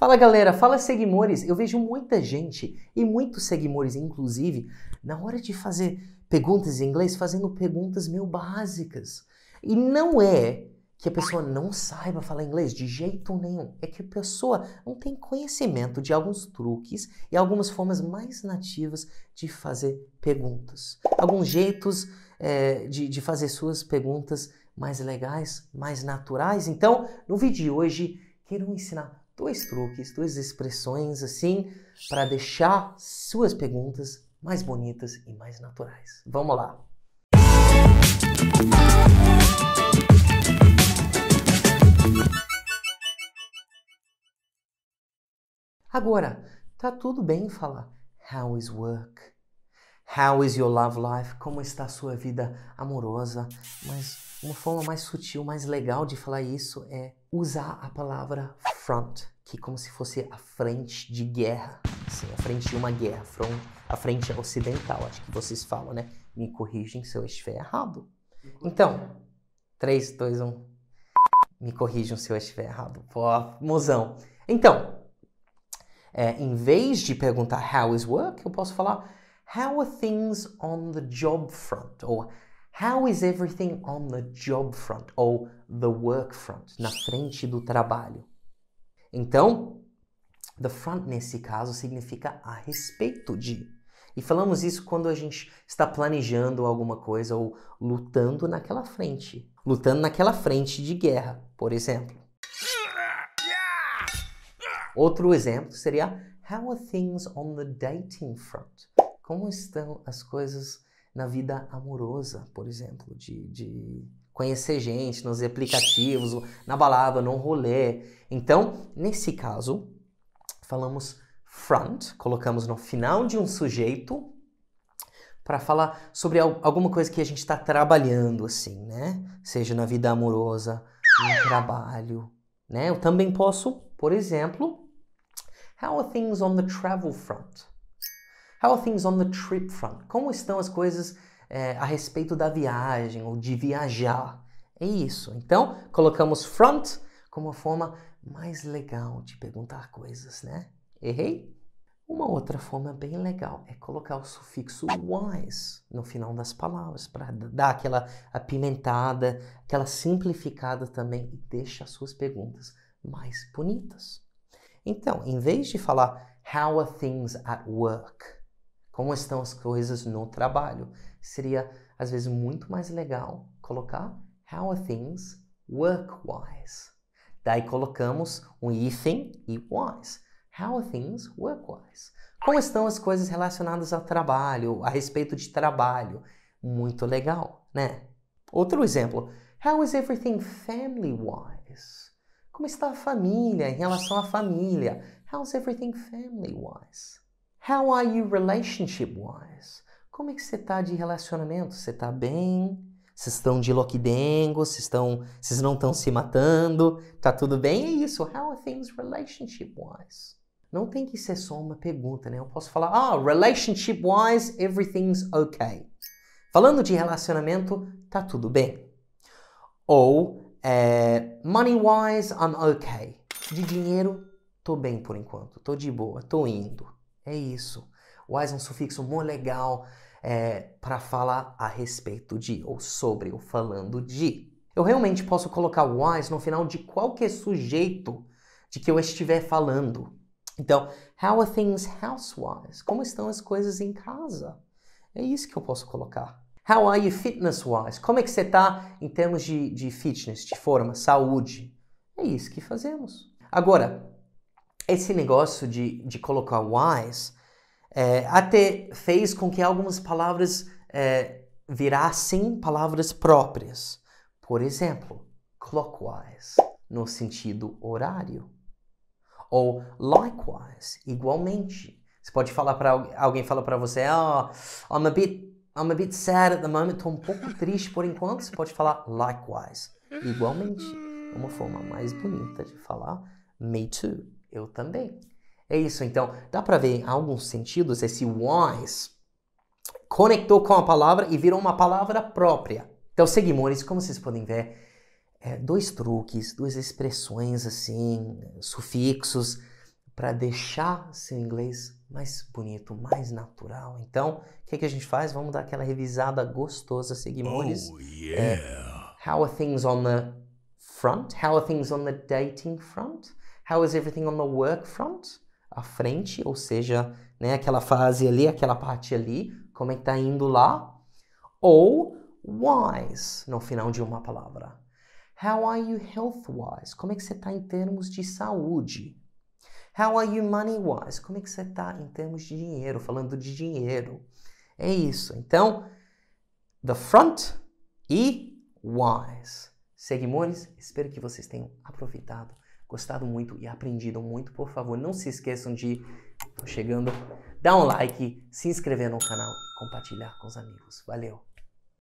Fala galera, fala seguimores. Eu vejo muita gente e muitos seguimores, inclusive, na hora de fazer perguntas em inglês, fazendo perguntas meio básicas. E não é que a pessoa não saiba falar inglês de jeito nenhum, é que a pessoa não tem conhecimento de alguns truques e algumas formas mais nativas de fazer perguntas, alguns jeitos é, de, de fazer suas perguntas mais legais, mais naturais. Então, no vídeo de hoje, quero ensinar dois truques, duas expressões assim para deixar suas perguntas mais bonitas e mais naturais. Vamos lá. Agora, tá tudo bem falar how is work? How is your love life? Como está a sua vida amorosa? Mas uma forma mais sutil, mais legal de falar isso é usar a palavra front, que é como se fosse a frente de guerra, assim, a frente de uma guerra, front, a frente ocidental, acho que vocês falam, né? Me corrigem se eu estiver errado. Então, 3, 2, 1. Me corrijam se eu estiver errado. Pô, mozão. Então, é, em vez de perguntar how is work, eu posso falar how are things on the job front? Ou how is everything on the job front? Ou the work front, na frente do trabalho. Então, the front nesse caso significa a respeito de. E falamos isso quando a gente está planejando alguma coisa ou lutando naquela frente. Lutando naquela frente de guerra, por exemplo. Outro exemplo seria How are things on the dating front? Como estão as coisas na vida amorosa, por exemplo, de, de conhecer gente nos aplicativos, na balada, num rolê. Então, nesse caso, falamos front, colocamos no final de um sujeito para falar sobre alguma coisa que a gente está trabalhando, assim, né? Seja na vida amorosa, no trabalho, né? Eu também posso, por exemplo, how are things on the travel front? How are things on the trip front? Como estão as coisas é, a respeito da viagem ou de viajar. É isso. Então, colocamos front como forma mais legal de perguntar coisas, né? Errei? Uma outra forma bem legal é colocar o sufixo wise no final das palavras para dar aquela apimentada, aquela simplificada também e deixa as suas perguntas mais bonitas. Então, em vez de falar how are things at work, como estão as coisas no trabalho? Seria, às vezes, muito mais legal colocar How are things work-wise? Daí colocamos um hífen e wise. How are things work-wise? Como estão as coisas relacionadas ao trabalho, a respeito de trabalho? Muito legal, né? Outro exemplo. How is everything family-wise? Como está a família em relação à família? How's everything family-wise? How are you relationship wise? Como é que você está de relacionamento? Você está bem? Vocês estão de loquidengo? Vocês estão, vocês não estão se matando? Tá tudo bem? É isso. How are things relationship wise? Não tem que ser só uma pergunta, né? Eu posso falar, ah, relationship wise, everything's okay. Falando de relacionamento, tá tudo bem. Ou é, money wise, I'm okay. De dinheiro, tô bem por enquanto, tô de boa, tô indo. É isso. Wise é um sufixo muito legal é, para falar a respeito de, ou sobre, ou falando de. Eu realmente posso colocar wise no final de qualquer sujeito de que eu estiver falando. Então, how are things housewise? Como estão as coisas em casa? É isso que eu posso colocar. How are you fitness-wise? Como é que você está em termos de, de fitness, de forma, saúde? É isso que fazemos. Agora, esse negócio de, de colocar wise é, até fez com que algumas palavras é, virassem palavras próprias. Por exemplo, clockwise, no sentido horário. Ou likewise, igualmente. Você pode falar para alguém fala para você, oh, I'm a bit I'm a bit sad at the moment, estou um pouco triste por enquanto. Você pode falar likewise, igualmente. É uma forma mais bonita de falar me too. Eu também. É isso, então, dá para ver em alguns sentidos esse wise conectou com a palavra e virou uma palavra própria. Então, seguimores, como vocês podem ver, é, dois truques, duas expressões assim, sufixos, para deixar seu inglês mais bonito, mais natural. Então, o que, é que, a gente faz? Vamos dar aquela revisada gostosa, seguimores. Oh, é, yeah. É, how are things on the front? How are things on the dating front? How is everything on the work front? A frente, ou seja, né, aquela fase ali, aquela parte ali, como é que tá indo lá? Ou wise, no final de uma palavra. How are you health-wise? Como é que você está em termos de saúde? How are you money-wise? Como é que você está em termos de dinheiro? Falando de dinheiro. É isso. Então, the front e wise. Seguimores, espero que vocês tenham aproveitado gostado muito e aprendido muito. Por favor, não se esqueçam de, chegando, dar um like, se inscrever no canal e compartilhar com os amigos. Valeu!